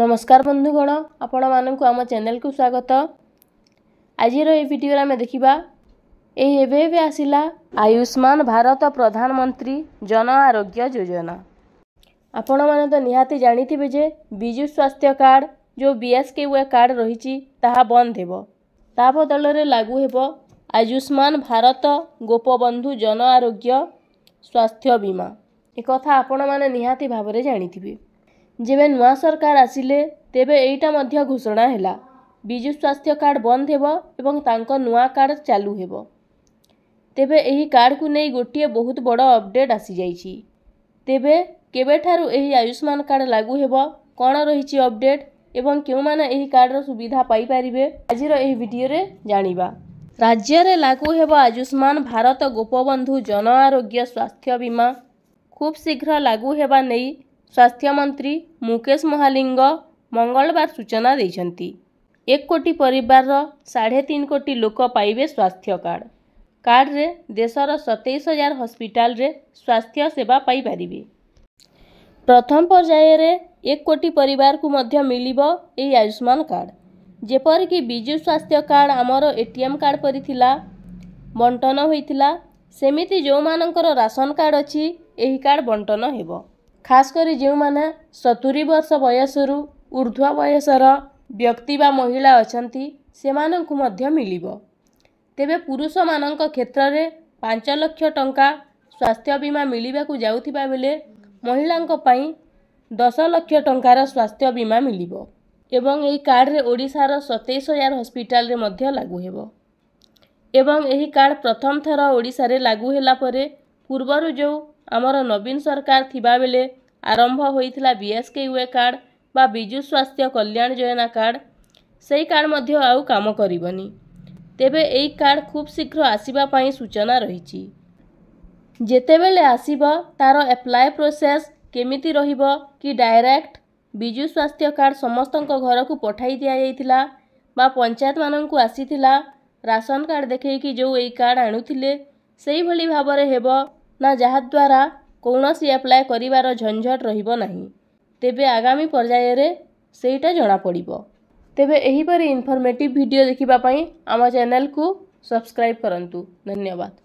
ନମସ୍କାର ବନ୍ଧୁଗଣ ଆପଣମାନଙ୍କୁ ଆମ ଚ୍ୟାନେଲକୁ ସ୍ୱାଗତ ଆଜିର ଏହି ଭିଡ଼ିଓରେ ଆମେ ଦେଖିବା ଏହି ଏବେ ଏବେ ଆସିଲା ଆୟୁଷ୍ମାନ ଭାରତ ପ୍ରଧାନମନ୍ତ୍ରୀ ଜନ ଆରୋଗ୍ୟ ଯୋଜନା ଆପଣମାନେ ତ ନିହାତି ଜାଣିଥିବେ ଯେ ବିଜୁ ସ୍ୱାସ୍ଥ୍ୟ କାର୍ଡ଼ ଯେଉଁ B S K Y card ରହିଛି ତାହା ବନ୍ଦ ହେବ ତା ବଦଳରେ ଲାଗୁ ହେବ ଆୟୁଷ୍ମାନ ଭାରତ ଗୋପବନ୍ଧୁ ଜନ ଆରୋଗ୍ୟ ସ୍ୱାସ୍ଥ୍ୟ ବୀମା ଏକଥା ଆପଣମାନେ ନିହାତି ଭାବରେ ଜାଣିଥିବେ ଯେବେ ନୂଆ ସରକାର ଆସିଲେ ତେବେ ଏଇଟା ମଧ୍ୟ ଘୋଷଣା ହେଲା ବିଜୁ ସ୍ୱାସ୍ଥ୍ୟ କାର୍ଡ଼ ବନ୍ଦ ହେବ ଏବଂ ତାଙ୍କ ନୂଆ କାର୍ଡ଼ ଚାଲୁ ହେବ ତେବେ ଏହି କାର୍ଡ଼କୁ ନେଇ ଗୋଟିଏ ବହୁତ ବଡ଼ ଅପଡ଼େଟ୍ ଆସିଯାଇଛି ତେବେ କେବେଠାରୁ ଏହି ଆୟୁଷ୍ମାନ କାର୍ଡ଼ ଲାଗୁ ହେବ କ'ଣ ରହିଛି ଅପଡ଼େଟ୍ ଏବଂ କେଉଁମାନେ ଏହି କାର୍ଡ଼ର ସୁବିଧା ପାଇପାରିବେ ଆଜିର ଏହି ଭିଡ଼ିଓରେ ଜାଣିବା ରାଜ୍ୟରେ ଲାଗୁ ହେବ ଆୟୁଷ୍ମାନ ଭାରତ ଗୋପବନ୍ଧୁ ଜନ ଆରୋଗ୍ୟ ସ୍ୱାସ୍ଥ୍ୟ ବୀମା ଖୁବ୍ ଶୀଘ୍ର ଲାଗୁ ହେବା ନେଇ ସ୍ୱାସ୍ଥ୍ୟମନ୍ତ୍ରୀ ମୁକେଶ ମହାଲିଙ୍ଗ ମଙ୍ଗଳବାର ସୂଚନା ଦେଇଛନ୍ତି ଏକ କୋଟି ପରିବାରର ସାଢ଼େ ତିନି କୋଟି ଲୋକ ପାଇବେ ସ୍ୱାସ୍ଥ୍ୟ କାର୍ଡ଼ କାର୍ଡ଼ରେ ଦେଶର ସତେଇଶ ହଜାର ହସ୍ପିଟାଲରେ ସ୍ୱାସ୍ଥ୍ୟ ସେବା ପାଇପାରିବେ ପ୍ରଥମ ପର୍ଯ୍ୟାୟରେ ଏକ କୋଟି ପରିବାରକୁ ମଧ୍ୟ ମିଳିବ ଏହି ଆୟୁଷ୍ମାନ କାର୍ଡ଼ ଯେପରିକି ବିଜୁ ସ୍ୱାସ୍ଥ୍ୟ କାର୍ଡ଼ ଆମର ଏ ଟି ଏମ୍ କାର୍ଡ଼ ପରି ଥିଲା ବଣ୍ଟନ ହୋଇଥିଲା ସେମିତି ଯେଉଁମାନଙ୍କର ରାସନ କାର୍ଡ଼ ଅଛି ଏହି କାର୍ଡ଼ ବଣ୍ଟନ ହେବ ଖାସ୍ କରି ଯେଉଁମାନେ ସତୁରୀ ବର୍ଷ ବୟସରୁ ଉର୍ଦ୍ଧ ବୟସର ବ୍ୟକ୍ତି ବା ମହିଳା ଅଛନ୍ତି ସେମାନଙ୍କୁ ମଧ୍ୟ ମିଳିବ ତେବେ ପୁରୁଷମାନଙ୍କ କ୍ଷେତ୍ରରେ ପାଞ୍ଚ ଲକ୍ଷ ଟଙ୍କା ସ୍ୱାସ୍ଥ୍ୟ ବୀମା ମିଳିବାକୁ ଯାଉଥିବା ବେଳେ ମହିଳାଙ୍କ ପାଇଁ ଦଶ ଲକ୍ଷ ଟଙ୍କାର ସ୍ୱାସ୍ଥ୍ୟ ବୀମା ମିଳିବ ଏବଂ ଏହି କାର୍ଡ଼ରେ ଓଡ଼ିଶାର ସତେଇଶ ହଜାର ହସ୍ପିଟାଲରେ ମଧ୍ୟ ଲାଗୁ ହେବ ଏବଂ ଏହି କାର୍ଡ଼ ପ୍ରଥମ ଥର ଓଡ଼ିଶାରେ ଲାଗୁ ହେଲା ପରେ ପୂର୍ବରୁ ଯେଉଁ ଆମର ନବୀନ ସରକାର ଥିବାବେଳେ ଆରମ୍ଭ ହୋଇଥିଲା ବିଏସ୍କେ ଏସ୍ ୱେ କାର୍ଡ଼ ବା ବିଜୁ ସ୍ୱାସ୍ଥ୍ୟ କଲ୍ୟାଣ ଯୋଜନା କାର୍ଡ଼ ସେହି କାର୍ଡ଼ ମଧ୍ୟ ଆଉ କାମ କରିବନି ତେବେ ଏହି କାର୍ଡ଼ ଖୁବ୍ ଶୀଘ୍ର ଆସିବା ପାଇଁ ସୂଚନା ରହିଛି ଯେତେବେଳେ ଆସିବ ତା'ର ଆପ୍ଲାଏ ପ୍ରୋସେସ୍ କେମିତି ରହିବ କି ଡାଇରେକ୍ଟ ବିଜୁ ସ୍ୱାସ୍ଥ୍ୟ କାର୍ଡ଼ ସମସ୍ତଙ୍କ ଘରକୁ ପଠାଇ ଦିଆଯାଇଥିଲା ବା ପଞ୍ଚାୟତମାନଙ୍କୁ ଆସିଥିଲା ରାସନ କାର୍ଡ଼ ଦେଖେଇକି ଯେଉଁ ଏହି କାର୍ଡ଼ ଆଣୁଥିଲେ ସେହିଭଳି ଭାବରେ ହେବ ନା ଯାହାଦ୍ୱାରା କୌଣସି ଆପ୍ଲାଏ କରିବାର ଝଞ୍ଝଟ ରହିବ ନାହିଁ ତେବେ ଆଗାମୀ ପର୍ଯ୍ୟାୟରେ ସେଇଟା ଜଣାପଡ଼ିବ ତେବେ ଏହିପରି ଇନଫର୍ମେଟିଭ୍ ଭିଡ଼ିଓ ଦେଖିବା ପାଇଁ ଆମ ଚ୍ୟାନେଲ୍କୁ ସବସ୍କ୍ରାଇବ୍ କରନ୍ତୁ ଧନ୍ୟବାଦ